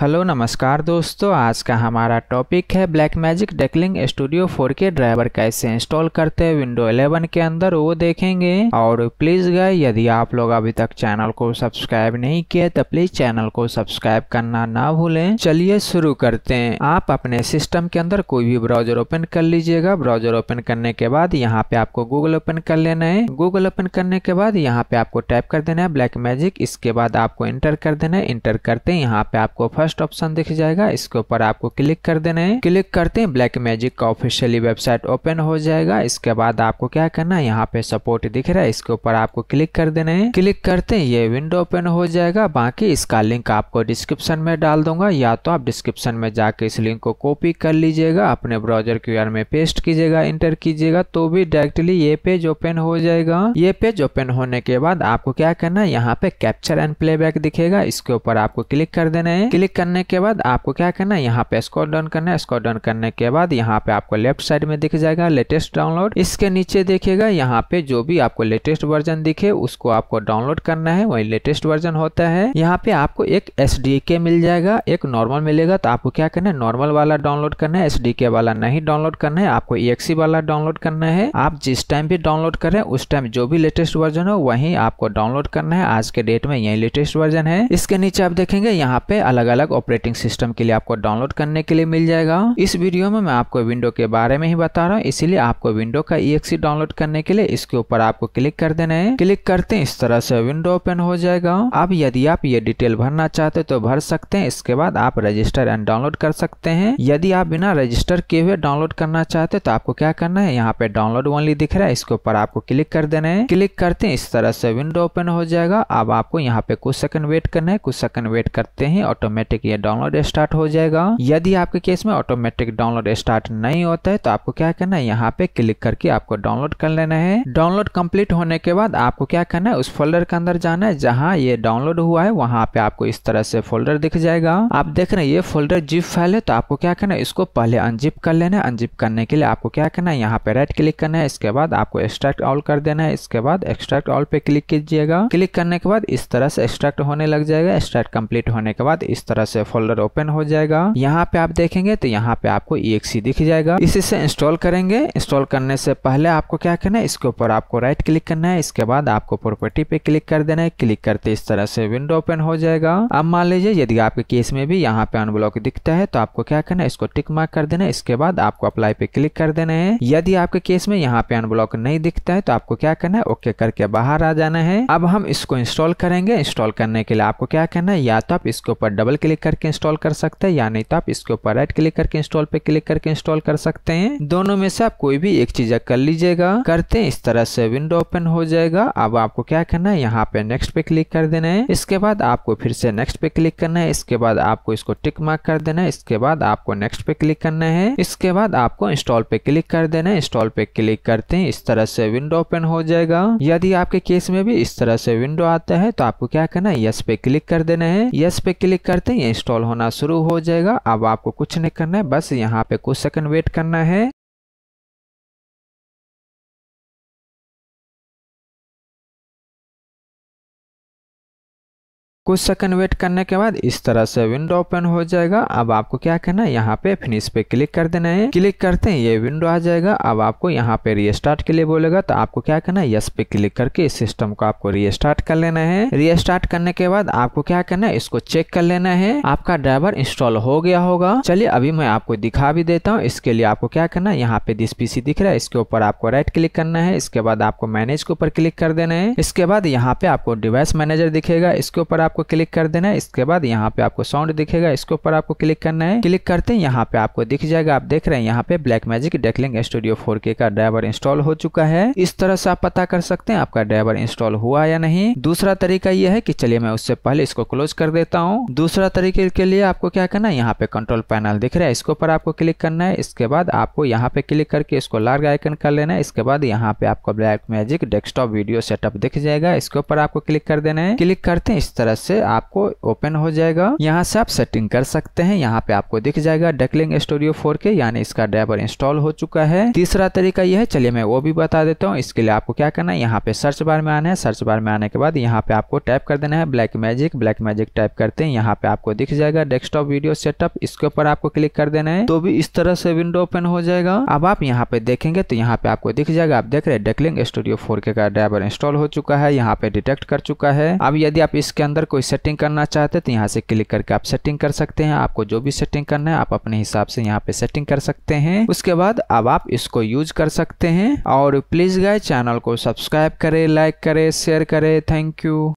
hello नमस्कार दोस्तों आज का हमारा टॉपिक है ब्लैक मैजिक डेकलिंग स्टूडियो के ड्राइवर कैसे इंस्टॉल करते हैं विंडो 11 के अंदर वो देखेंगे और प्लीज़ गए यदि आप लोग अभी तक चैनल को सब्सक्राइब नहीं किए तो प्लीज़ चैनल को सब्सक्राइब करना ना भूलें चलिए शुरू करते हैं आप अपने सिस्टम के अंदर कोई भी ब्राउजर ओपन कर लीजिएगा ब्राउजर ओपन करने के बाद यहाँ पे आपको गूगल ओपन कर लेना है गूगल ओपन करने के बाद यहाँ पे आपको टाइप कर देना है ब्लैक मैजिक इसके बाद आपको इंटर कर देना है इंटर करते यहाँ पे आपको फर्स्ट ऑप्शन दिख जाएगा इसके ऊपर आपको क्लिक कर देना है क्लिक करते हैं ब्लैक मैजिक का ऑफिशियली वेबसाइट ओपन हो जाएगा इसके बाद आपको क्या करना है यहाँ पे सपोर्ट दिख रहा है इसके ऊपर आपको क्लिक कर देना है क्लिक करते हैं ये विंडो ओपन हो जाएगा बाकी इसका लिंक आपको डिस्क्रिप्शन में डाल दूंगा या तो आप डिस्क्रिप्शन में जाके इस लिंक को कॉपी कर लीजिएगा अपने ब्राउजर क्यू में पेस्ट कीजिएगा इंटर कीजिएगा तो भी डायरेक्टली ये पेज ओपन हो जाएगा ये पेज ओपन होने के बाद आपको क्या करना है यहाँ पे कैप्चर एंड प्लेबैक दिखेगा इसके ऊपर आपको क्लिक कर देना है क्लिक करने के बाद आपको क्या करना है यहाँ पे स्कॉल डाउन करना है स्कॉल डाउन करने के बाद यहाँ पे आपको लेफ्ट साइड में दिख जाएगा लेटेस्ट डाउनलोड इसके नीचे देखिएगा यहाँ पे जो भी आपको लेटेस्ट वर्जन दिखे उसको आपको डाउनलोड करना है वही लेटेस्ट वर्जन होता है यहाँ पे आपको एक एस मिल जाएगा एक नॉर्मल मिलेगा तो आपको क्या करना है नॉर्मल वाला डाउनलोड करना है एस वाला नहीं डाउनलोड करना है आपको ई वाला डाउनलोड करना है आप जिस टाइम भी डाउनलोड करें उस टाइम जो भी लेटेस्ट वर्जन हो वही आपको डाउनलोड करना है आज के डेट में यही लेटेस्ट वर्जन है इसके नीचे आप देखेंगे यहाँ पे अलग अलग अलग ऑपरेटिंग सिस्टम के लिए आपको डाउनलोड करने के लिए मिल जाएगा इस वीडियो में मैं आपको विंडो के बारे में ही बता रहा हूँ इसीलिए आपको विंडो का ई डाउनलोड करने के लिए इसके ऊपर आपको क्लिक कर देना है क्लिक करते इस तरह से विंडो ओपन हो जाएगा अब यदि आप ये डिटेल भरना चाहते तो भर सकते हैं इसके बाद आप रजिस्टर एंड डाउनलोड कर सकते हैं यदि आप बिना रजिस्टर किए हुए डाउनलोड करना चाहते तो आपको क्या करना है यहाँ पे डाउनलोड ओनली दिख रहा है इसके ऊपर आपको क्लिक कर देना है क्लिक करते हैं इस तरह से विंडो ओपन हो जाएगा अब आपको यहाँ पे कुछ सेकंड वेट करना है कुछ सेकंड वेट करते हैं ऑटोमेटिक ऑटोमेटिक ये डाउनलोड स्टार्ट हो जाएगा यदि आपके केस में ऑटोमेटिक डाउनलोड स्टार्ट नहीं होता है तो आपको क्या करना है यहाँ पे क्लिक करके आपको डाउनलोड कर लेना है डाउनलोड कम्प्लीट होने के बाद आपको क्या करना है उस फोल्डर के अंदर जाना है जहाँ ये डाउनलोड हुआ है वहाँ पे आपको इस तरह से फोल्डर दिख जाएगा आप देख रहे हैं ये फोल्डर जिप फाइल है तो आपको क्या करना है इसको पहले अनजिप कर लेना है अनजिप करने के लिए आपको क्या करना है यहाँ पे राइट क्लिक करना है इसके बाद आपको एक्सट्रैक्ट ऑल कर देना है इसके बाद एक्सट्रैक्ट ऑल पे क्लिक कीजिएगा क्लिक करने के बाद इस तरह से एक्सट्रैक्ट होने लग जाएगा एक्सट्रैक्ट कंप्लीट होने के बाद इस तरह तरह से फोल्डर ओपन हो जाएगा यहाँ पे आप देखेंगे तो यहाँ पे आपको ई दिख जाएगा इसे से इंस्टॉल करेंगे इंस्टॉल करने से पहले आपको क्या करना है इसके ऊपर आपको राइट क्लिक करना है इसके बाद आपको प्रॉपर्टी पे क्लिक कर देना है क्लिक करते इस तरह से विंडो ओपन हो जाएगा अब मान लीजिए यदि आपके केस में भी यहाँ पे अनब्लॉक दिखता है तो आपको क्या करना है इसको टिक मार्क कर देना है इसके बाद आपको अप्लाई पे क्लिक कर देना है यदि आपके केस में यहाँ पे अनब्लॉक नहीं दिखता है तो आपको क्या करना है ओके करके बाहर आ जाना है अब हम इसको इंस्टॉल करेंगे इंस्टॉल करने के लिए आपको क्या करना है या तो आप इसके ऊपर डबल क्लिक क्लिक करके इंस्टॉल कर सकते हैं या नहीं तो आप इसके ऊपर राइट क्लिक करके इंस्टॉल पे क्लिक करके इंस्टॉल कर सकते हैं दोनों में से आप कोई भी एक चीज कर लीजिएगा करते हैं इस तरह से विंडो ओपन हो जाएगा अब आपको क्या करना है यहाँ पे नेक्स्ट पे क्लिक कर देना है इसके बाद आपको फिर से नेक्स्ट पे क्लिक करना है इसके बाद आपको इसको टिक मार्क कर देना है इसके बाद आपको नेक्स्ट पे क्लिक करना है इसके बाद आपको इंस्टॉल पे क्लिक कर देना है इंस्टॉल पे क्लिक करते हैं इस तरह से विंडो ओपन हो जाएगा यदि आपके केस में भी इस तरह से विंडो आता है तो आपको क्या करना है यस पे क्लिक कर देना है यस पे क्लिक करते हैं इंस्टॉल होना शुरू हो जाएगा अब आपको कुछ नहीं करना है बस यहाँ पे कुछ सेकंड वेट करना है कुछ सेकंड वेट करने के बाद इस तरह से विंडो ओपन हो जाएगा अब आपको क्या करना है यहाँ पे फिनिश पे क्लिक कर देना है क्लिक करते हैं ये विंडो आ जाएगा अब आपको यहाँ पे रीस्टार्ट के लिए बोलेगा तो आपको क्या करना है यस पे क्लिक करके इस सिस्टम को आपको रीस्टार्ट कर लेना है रीस्टार्ट करने के बाद आपको क्या करना है इसको चेक कर लेना है आपका ड्राइवर इंस्टॉल हो गया होगा चलिए अभी मैं आपको दिखा भी देता हूँ इसके लिए आपको क्या करना है यहाँ पे दिस पीसी दिख रहा है इसके ऊपर आपको राइट क्लिक करना है इसके बाद आपको मैनेज के ऊपर क्लिक कर देना है इसके बाद यहाँ पे आपको डिवाइस मैनेजर दिखेगा इसके ऊपर आप आपको क्लिक कर देना है इसके बाद यहाँ पे आपको साउंड दिखेगा इसके ऊपर आपको क्लिक करना है क्लिक करते हैं यहाँ पे आपको दिख जाएगा आप देख रहे हैं यहाँ पे Blackmagic DeckLink studio four का ड्राइवर इंस्टॉल हो चुका है इस तरह से आप पता कर सकते हैं आपका ड्राइवर इंस्टॉल हुआ या नहीं दूसरा तरीका यह है की चलिए मैं उससे पहले इसको क्लोज कर देता हूँ दूसरा तरीके के लिए आपको क्या करना है यहाँ पे कंट्रोल पैनल दिख रहा है इसके ऊपर आपको क्लिक करना है इसके बाद आपको यहाँ पे क्लिक करके इसको लार्ग आइकन कर लेना है इसके बाद यहाँ पे आपको Blackmagic desktop video setup दिख जाएगा इसके ऊपर आपको क्लिक कर देना है क्लिक करते हैं इस तरह से आपको ओपन हो जाएगा यहाँ से आप सेटिंग कर सकते हैं यहाँ पे आपको दिख जाएगा डेकलिंग स्टूडियो फोर के यानी इसका ड्राइवर इंस्टॉल हो चुका है तीसरा तरीका यह है चलिए मैं वो भी बता देता हूँ इसके लिए आपको क्या करना है यहाँ पे सर्च बार में आना है सर्च बार में आने के बाद यहाँ पे आपको टाइप कर देना है Blackmagic Blackmagic type करते हैं यहाँ पे आपको दिख जाएगा डेस्कटॉप वीडियो सेटअप इसके ऊपर आपको क्लिक कर देना है तो भी इस तरह से विंडो ओपन हो जाएगा अब आप यहाँ पे देखेंगे तो यहाँ पे आपको दिख जाएगा आप देख रहे हैं डेकलिंग स्टूडियो फोर का ड्राइवर इंस्टॉल हो चुका है यहाँ पे डिटेक्ट कर चुका है अब यदि आप इसके अंदर कोई सेटिंग करना चाहते हैं तो यहाँ से क्लिक करके आप सेटिंग कर सकते हैं आपको जो भी सेटिंग करना है आप अपने हिसाब से यहाँ पे सेटिंग कर सकते हैं उसके बाद अब आप इसको यूज कर सकते हैं और प्लीज गाय चैनल को सब्सक्राइब करें लाइक करें शेयर करें थैंक यू